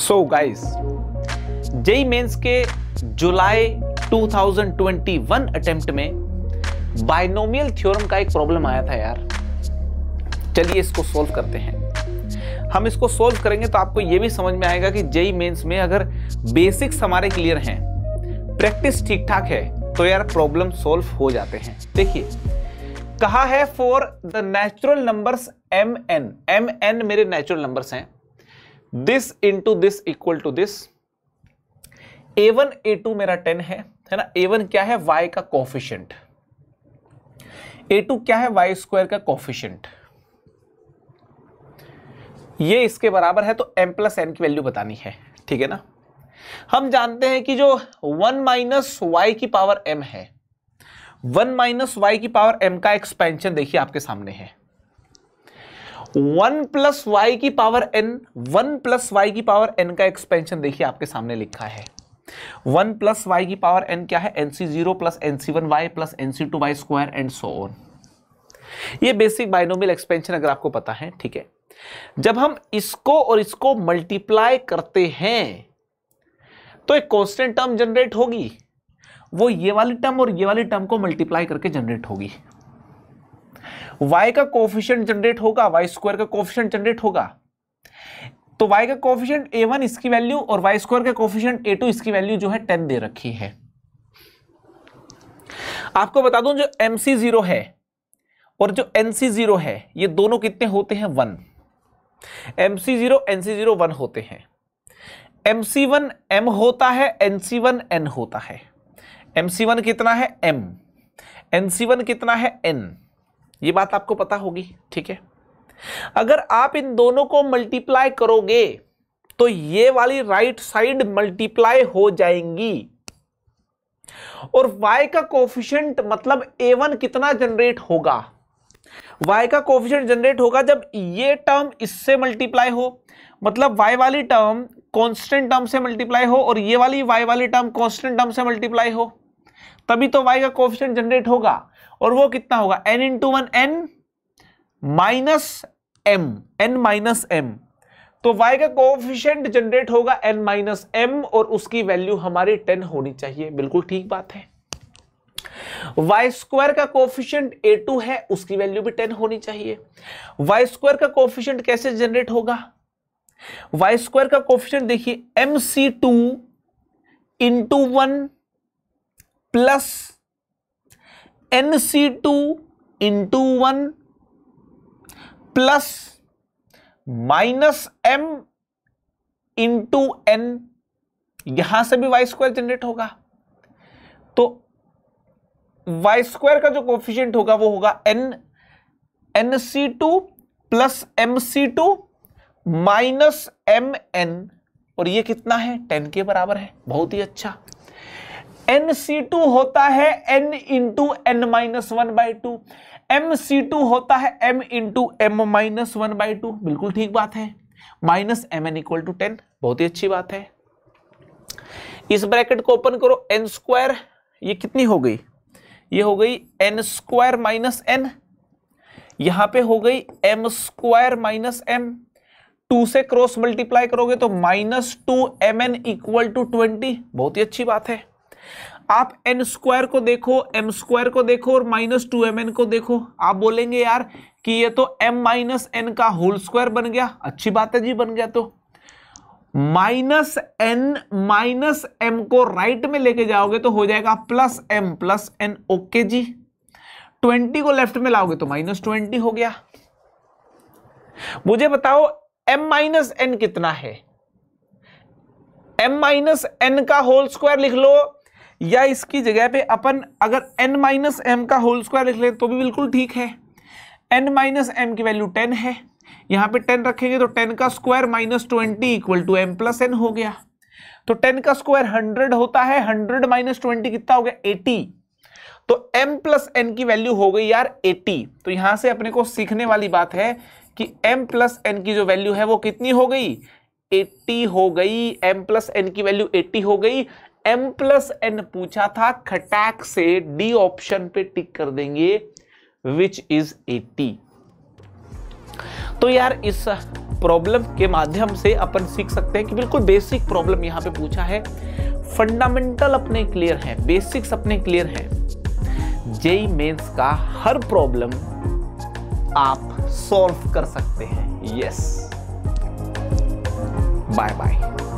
so guys JEE Mains के जुलाई 2021 attempt में बाइनोमियल थ्योरम का एक प्रॉब्लम आया था यार चलिए इसको सॉल्व करते हैं हम इसको सॉल्व करेंगे तो आपको यह भी समझ में आएगा कि जेई मेंस में अगर बेसिक्स हमारे क्लियर हैं प्रैक्टिस ठीक ठाक है तो यार प्रॉब्लम सॉल्व हो जाते हैं देखिए कहा है for the natural numbers M N M N मेरे नेचुरल नंबर्स हैं this into this equal to this A one A two मेरा टेन है है ना ए वन क्या है वाई का कॉफिशियंट ए टू क्या है वाई स्क्वायर का कॉफिशियंट ये इसके बराबर है तो एम प्लस एन की वैल्यू बतानी है ठीक है ना हम जानते हैं कि जो वन माइनस वाई की पावर एम है वन माइनस वाई की पावर एम का एक्सपेंशन देखिए आपके सामने है वन प्लस वाई की power N one plus Y की पावर एन का एक्सपेंशन देखिए आपके सामने लिखा है वन प्लस वाई की पावर एन क्या है N C zero plus N C one Y plus N C two Y square and so on ये बेसिक बाइनोमियल एक्सपेंशन अगर आपको पता है ठीक है जब हम इसको और इसको मल्टीप्लाई करते हैं तो एक कांस्टेंट टर्म जनरेट होगी वो ये वाली टर्म और ये वाली टर्म को मल्टीप्लाई करके जनरेट होगी y का कोफिशियंट जनरेट होगा वाई स्क्वायर का कोफिशियंट जनरेट होगा तो y का कोफिशियंट a1 इसकी वैल्यू और वाई स्क्वायर का कोफिशियंट a2 इसकी वैल्यू जो है 10 दे रखी है आपको बता दूं जो एम जीरो है और जो एन जीरो है ये दोनों कितने होते हैं one M C zero N zero one होते हैं एम सी वन एम होता है एन सी वन एन होता है एम सी वन कितना है एम एन सी वन कितना है एन ये बात आपको पता होगी ठीक है अगर आप इन दोनों को मल्टीप्लाई करोगे तो ये वाली राइट साइड मल्टीप्लाई हो जाएंगी और y का कोफिशियंट मतलब a1 कितना जनरेट होगा y का कोफिशियंट जनरेट होगा जब ये टर्म इससे मल्टीप्लाई हो मतलब y वाली टर्म कांस्टेंट टर्म से मल्टीप्लाई हो और ये वाली y वाली टर्म कांस्टेंट टर्म से मल्टीप्लाई हो तभी तो वाई का कोफिशियंट जनरेट होगा और वो कितना होगा N into one N minus M N minus M तो y का कोफिशियंट जनरेट होगा n माइनस एम और उसकी वैल्यू हमारी 10 होनी चाहिए बिल्कुल ठीक बात है y स्क्वायर का कोफिशियंट a2 है उसकी वैल्यू भी 10 होनी चाहिए y स्क्वायर का कोफिशियंट कैसे जनरेट होगा y स्क्वायर का कोफिशियंट देखिए mc2 C two into one plus N C two into one plus minus M into N यहां से भी वाई स्क्वायर जनरेट होगा तो वाई स्क्वायर का जो कोफिशियंट होगा वो होगा N N C two plus M C two minus M N और ये कितना है टेन के बराबर है बहुत ही अच्छा एन सी टू होता है N into N minus one by two M C two होता है M into M minus one by two बिल्कुल ठीक बात है minus M N equal to ten बहुत ही अच्छी बात है इस ब्रैकेट को ओपन करो एन स्क्वायर ये कितनी हो गई ये हो गई एन स्क्वायर माइनस एन यहां पे हो गई M square minus M two से क्रॉस मल्टीप्लाई करोगे तो minus two M N equal to twenty बहुत ही अच्छी बात है आप एन स्क्वायर को देखो एम स्क्वायर को देखो और माइनस टू एम एन को देखो आप बोलेंगे यार कि ये तो एम माइनस एन का होल स्क्वायर बन गया अच्छी बात है जी बन गया तो माइनस एन माइनस एम को राइट में लेके जाओगे तो हो जाएगा plus M plus N okay जी ट्वेंटी को लेफ्ट में लाओगे तो माइनस ट्वेंटी हो गया मुझे बताओ एम माइनस एन कितना है एम माइनस एन का होल स्क्वायर लिख लो या इसकी जगह पे अपन अगर एन माइनस एम का होल स्क्वायर लिख लें तो भी बिल्कुल ठीक है एन माइनस एम की वैल्यू टेन है यहाँ पे टेन रखेंगे तो टेन का square minus twenty equal to M plus N हो गया तो 10 का स्क्वायर हंड्रेड होता है 100 माइनस ट्वेंटी कितना हो गया एटी तो m प्लस एन की वैल्यू हो गई यार 80 तो यहां से अपने को सीखने वाली बात है कि m प्लस एन की जो वैल्यू है वो कितनी हो गई 80 हो गई m प्लस एन की वैल्यू 80 हो गई एम प्लस एन पूछा था खटैक से डी ऑप्शन पे टिक कर देंगे विच इज एटी तो यार इस प्रॉब्लम के माध्यम से अपन सीख सकते हैं कि बिल्कुल बेसिक प्रॉब्लम यहां पे पूछा है फंडामेंटल अपने क्लियर है बेसिक्स अपने क्लियर है जेई मेंस का हर प्रॉब्लम आप सॉल्व कर सकते हैं यस बाय बाय